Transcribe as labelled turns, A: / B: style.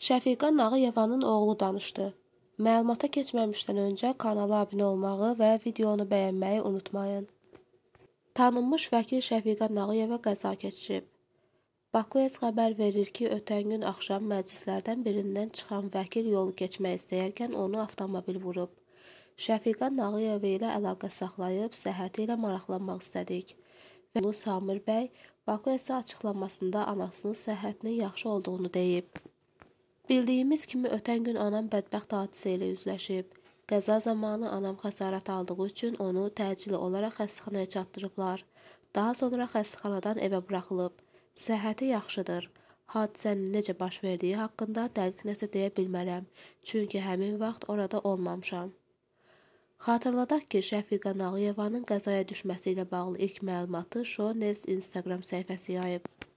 A: Şəfiqə Nağıyevanın oğlu danışdı. Məlumata keçməmişdən öncə kanala abunə olmağı və videonu bəyənməyi unutmayın. Tanınmış vəkil Şəfiqə Nağıyeva qəza keçirib. Baku Ez xəbər verir ki, ötən gün axşam məclislərdən birindən çıxan vəkil yolu keçmək istəyərkən onu avtomobil vurub. Şəfiqə Nağıyeva ilə əlaqə saxlayıb səhhəti ilə maraqlanmaq istədik. Və Samir bəy Baku Ezə açıqlamasında anasının səhhətinin yaxşı olduğunu deyib. Bildiyimiz kimi ötən gün anam bədbəxt hadisə ilə üzləşib. Qəza zamanı anam xəsarət aldığı üçün onu təcili olaraq xəstəxanaya çatdırıblar. Daha sonra xəstəxanadan evə buraxılıb. Səhhəti yaxşıdır. Hadisənin necə baş verdiyi haqqında dəqiq nəsə deyə bilmərəm, çünki həmin vaxt orada olmamışam. Xatırladaq ki, Şəfiqə Nağıyevanın qəzaya düşməsi ilə bağlı ilk məlumatı Show News Instagram səhifəsi yayıb.